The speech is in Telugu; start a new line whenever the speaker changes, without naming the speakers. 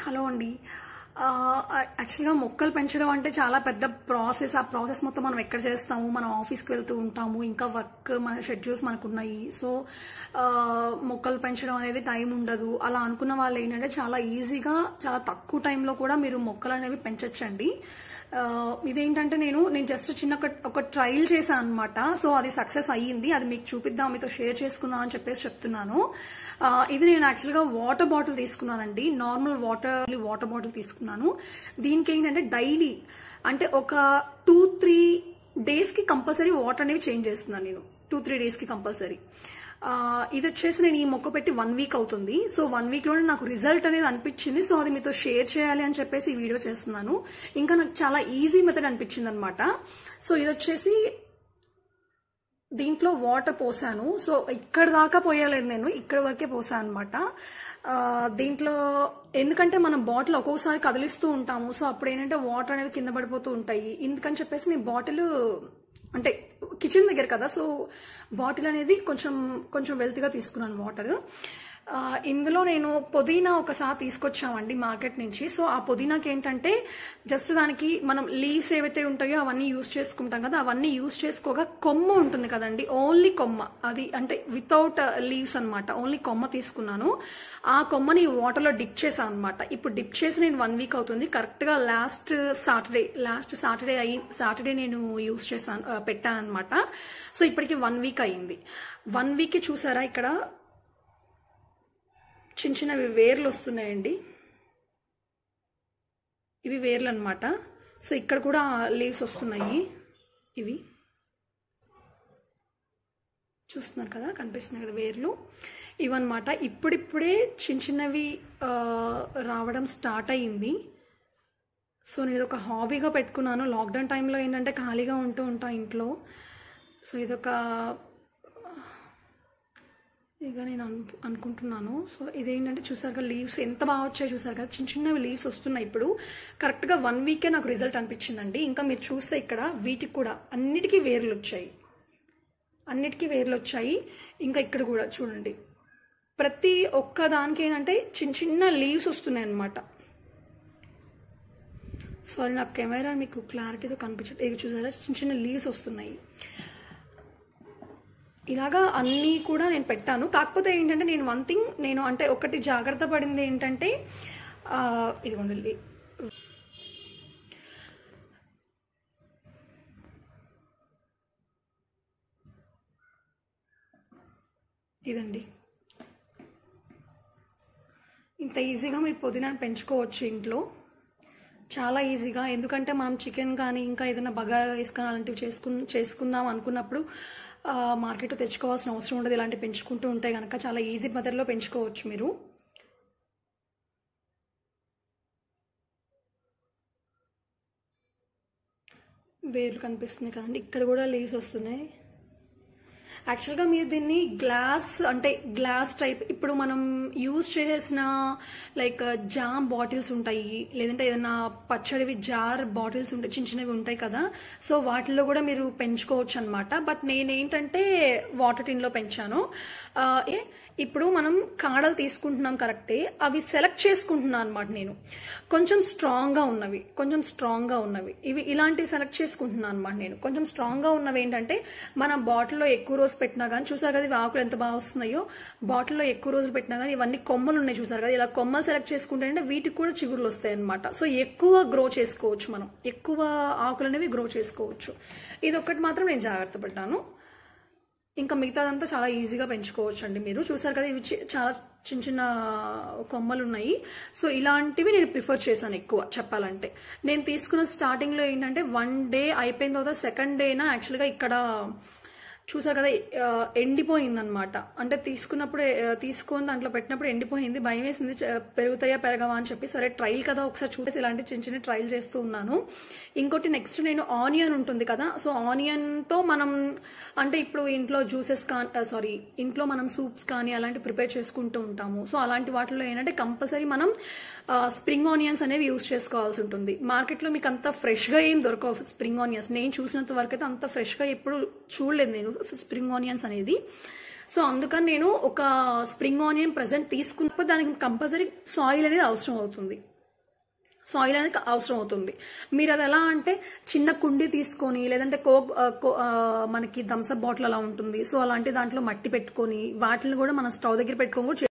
హలో అండి యాక్చువల్గా మొక్కలు పెంచడం అంటే చాలా పెద్ద ప్రాసెస్ ఆ ప్రాసెస్ మొత్తం మనం ఎక్కడ చేస్తాము మనం ఆఫీస్కి వెళ్తూ ఉంటాము ఇంకా వర్క్ మన షెడ్యూల్స్ మనకు ఉన్నాయి సో మొక్కలు పెంచడం అనేది టైం ఉండదు అలా అనుకున్న వాళ్ళు ఏంటంటే చాలా ఈజీగా చాలా తక్కువ టైంలో కూడా మీరు మొక్కలు అనేవి పెంచచ్చండి ఇదేంటంటే నేను నేను జస్ట్ చిన్న ఒక ట్రయల్ చేశాను అనమాట సో అది సక్సెస్ అయ్యింది అది మీకు చూపిద్దాం మీతో షేర్ చేసుకుందాం అని చెప్పేసి చెప్తున్నాను ఇది నేను యాక్చువల్గా వాటర్ బాటిల్ తీసుకున్నానండి నార్మల్ వాటర్ వాటర్ బాటిల్ తీసుకున్నాను దీనికి ఏంటంటే డైలీ అంటే ఒక టూ త్రీ డేస్కి కంపల్సరీ వాటర్ అనేవి చేంజ్ చేస్తున్నాను నేను టూ త్రీ డేస్కి కంపల్సరీ ఇది వచ్చేసి నేను ఈ మొక్క పెట్టి వన్ వీక్ అవుతుంది సో వన్ వీక్లోనే నాకు రిజల్ట్ అనేది అనిపించింది సో అది మీతో షేర్ చేయాలి అని చెప్పేసి ఈ వీడియో చేస్తున్నాను ఇంకా నాకు చాలా ఈజీ మెథడ్ అనిపించింది అనమాట సో ఇది వచ్చేసి దీంట్లో వాటర్ పోసాను సో ఇక్కడ దాకా పోయలేదు నేను ఇక్కడ వరకే పోసాను అనమాట దీంట్లో ఎందుకంటే మనం బాటిల్ ఒక్కొక్కసారి కదిలిస్తూ ఉంటాము సో అప్పుడు ఏంటంటే వాటర్ అనేవి కింద పడిపోతూ ఉంటాయి ఎందుకని చెప్పేసి నేను బాటిల్ అంటే కిచెన్ దగ్గర కదా సో బాటిల్ అనేది కొంచెం కొంచెం వెల్త్గా తీసుకున్నాను వాటర్ ఇందులో నేను పుదీనా ఒకసారి తీసుకొచ్చామండి మార్కెట్ నుంచి సో ఆ పుదీనాకి ఏంటంటే జస్ట్ దానికి మనం లీవ్స్ ఏవైతే ఉంటాయో అవన్నీ యూజ్ చేసుకుంటాం కదా అవన్నీ యూజ్ చేసుకోగా కొమ్మ ఉంటుంది కదండి ఓన్లీ కొమ్మ అది అంటే వితౌట్ లీవ్స్ అనమాట ఓన్లీ కొమ్మ తీసుకున్నాను ఆ కొమ్మని వాటర్లో డిప్ చేసాను అనమాట ఇప్పుడు డిప్ చేసి నేను వన్ వీక్ అవుతుంది కరెక్ట్గా లాస్ట్ సాటర్డే లాస్ట్ సాటర్డే అయి సాటర్డే నేను యూజ్ చేశాను uh, పెట్టాను అనమాట సో ఇప్పటికి వన్ వీక్ అయింది వన్ వీక్ చూసారా ఇక్కడ చిన్న చిన్నవి వేర్లు వస్తున్నాయండి ఇవి వేర్లు అనమాట సో ఇక్కడ కూడా లీవ్స్ వస్తున్నాయి ఇవి చూస్తున్నారు కదా కనిపిస్తున్నాయి కదా వేర్లు ఇవన్నమాట ఇప్పుడిప్పుడే చిన్న చిన్నవి రావడం స్టార్ట్ అయ్యింది సో నేను ఇది ఒక హాబీగా పెట్టుకున్నాను లాక్డౌన్ టైంలో ఏంటంటే ఖాళీగా ఉంటూ ఉంటా ఇంట్లో సో ఇదొక ఇక నేను అనుకుంటున్నాను సో ఇదేంటంటే చూసారు కదా లీవ్స్ ఎంత బాగా వచ్చాయో చూసారు కదా చిన్న చిన్నవి లీవ్స్ వస్తున్నాయి ఇప్పుడు కరెక్ట్గా వన్ వీకే నాకు రిజల్ట్ అనిపించిందండి ఇంకా మీరు చూస్తే ఇక్కడ వీటికి కూడా అన్నిటికీ వేర్లు వచ్చాయి అన్నిటికీ వేర్లు వచ్చాయి ఇంకా ఇక్కడ కూడా చూడండి ప్రతి ఒక్క దానికి ఏంటంటే చిన్న చిన్న లీవ్స్ వస్తున్నాయి అన్నమాట సారీ నా కెమెరా మీకు క్లారిటీతో కనిపించదు ఇది చూసారా చిన్న చిన్న లీవ్స్ వస్తున్నాయి ఇలాగా అన్నీ కూడా నేను పెట్టాను కాకపోతే ఏంటంటే నేను వన్ థింగ్ నేను అంటే ఒకటి జాగ్రత్త పడింది ఏంటంటే ఇదిగోండి ఇదండి ఇంత ఈజీగా మీరు పుదీనాను పెంచుకోవచ్చు ఇంట్లో చాలా ఈజీగా ఎందుకంటే మనం చికెన్ కానీ ఇంకా ఏదైనా బగారా రైస్ కానీ అలాంటివి చేసుకు చేసుకుందాం అనుకున్నప్పుడు మార్కెట్ తెచ్చుకోవాల్సిన అవసరం ఉండదు ఇలాంటి పెంచుకుంటూ ఉంటే కనుక చాలా ఈజీ మెథడ్లో పెంచుకోవచ్చు మీరు వేర్లు కనిపిస్తుంది కదండి ఇక్కడ కూడా లీవ్స్ వస్తున్నాయి యాక్చువల్గా మీరు దీన్ని గ్లాస్ అంటే గ్లాస్ టైప్ ఇప్పుడు మనం యూజ్ చేసేసిన లైక్ జామ్ బాటిల్స్ ఉంటాయి లేదంటే ఏదైనా పచ్చడివి జార్ బాటిల్స్ ఉంటాయి చిన్న చిన్నవి ఉంటాయి కదా సో వాటిల్లో కూడా మీరు పెంచుకోవచ్చు అనమాట బట్ నేనేంటంటే వాటర్ టిన్లో పెంచాను uh, ఏ ఇప్పుడు మనం కాడలు తీసుకుంటున్నాం కరెక్టే అవి సెలెక్ట్ చేసుకుంటున్నాను అనమాట నేను కొంచెం స్ట్రాంగ్గా ఉన్నవి కొంచెం స్ట్రాంగ్గా ఉన్నవి ఇవి ఇలాంటివి సెలెక్ట్ చేసుకుంటున్నాను అనమాట నేను కొంచెం స్ట్రాంగ్గా ఉన్నవి ఏంటంటే మనం బాటిల్లో ఎక్కువ రోజు పెట్టినా కానీ చూసారు కదా ఇవి ఆకులు ఎంత బాగా వస్తున్నాయో బాటిల్లో ఎక్కువ రోజులు పెట్టినా కానీ ఇవన్నీ కొమ్మలు ఉన్నాయి చూసారు కదా ఇలా కొమ్మలు సెలెక్ట్ చేసుకుంటే వీటికి కూడా చిగురులు వస్తాయి అనమాట సో ఎక్కువ గ్రో చేసుకోవచ్చు మనం ఎక్కువ ఆకులు అనేవి గ్రో చేసుకోవచ్చు ఇది ఒక్కటి మాత్రం నేను జాగ్రత్త పడ్డాను ఇంకా మిగతాదంతా చాలా ఈజీగా పెంచుకోవచ్చు అండి మీరు చూసారు కదా ఇవి చాలా చిన్న చిన్న కొమ్మలు ఉన్నాయి సో ఇలాంటివి నేను ప్రిఫర్ చేశాను ఎక్కువ చెప్పాలంటే నేను తీసుకున్న స్టార్టింగ్లో ఏంటంటే వన్ డే అయిపోయిన తర్వాత సెకండ్ డేనా యాక్చువల్గా ఇక్కడ చూసారు కదా ఎండిపోయిందనమాట అంటే తీసుకున్నప్పుడు తీసుకొని దాంట్లో పెట్టినప్పుడు ఎండిపోయింది భయం వేసింది పెరుగుతాయా పెరగవా అని చెప్పి సరే ట్రైల్ కదా ఒకసారి చూసి ఇలాంటి చిన్న చిన్న ట్రైల్ చేస్తూ ఉన్నాను ఇంకోటి నెక్స్ట్ నేను ఆనియన్ ఉంటుంది కదా సో ఆనియన్తో మనం అంటే ఇప్పుడు ఇంట్లో జ్యూసెస్ కా సారీ ఇంట్లో మనం సూప్స్ కానీ అలాంటి ప్రిపేర్ చేసుకుంటూ ఉంటాము సో అలాంటి వాటిలో ఏంటంటే కంపల్సరీ మనం స్ప్రింగ్ ఆనియన్స్ అనేవి యూస్ చేసుకోవాల్సి ఉంటుంది మార్కెట్లో మీకు అంత ఫ్రెష్గా ఏం దొరకవు స్ప్రింగ్ ఆనియన్స్ నేను చూసినంత వరకు అయితే అంత ఫ్రెష్గా ఎప్పుడు చూడలేదు నేను స్ప్రింగ్ ఆనియన్స్ అనేది సో అందుకని నేను ఒక స్ప్రింగ్ ఆనియన్ ప్రజెంట్ తీసుకున్నప్పుడు దానికి కంపల్సరీ సాయిల్ అనేది అవసరం అవుతుంది సాయిల్ అనేది అవసరం అవుతుంది మీరు అది ఎలా అంటే చిన్న కుండి తీసుకొని లేదంటే కోక్ మనకి థమ్సప్ బాటిల్ అలా ఉంటుంది సో అలాంటి దాంట్లో మట్టి పెట్టుకొని వాటిని కూడా మనం స్టవ్ దగ్గర పెట్టుకొని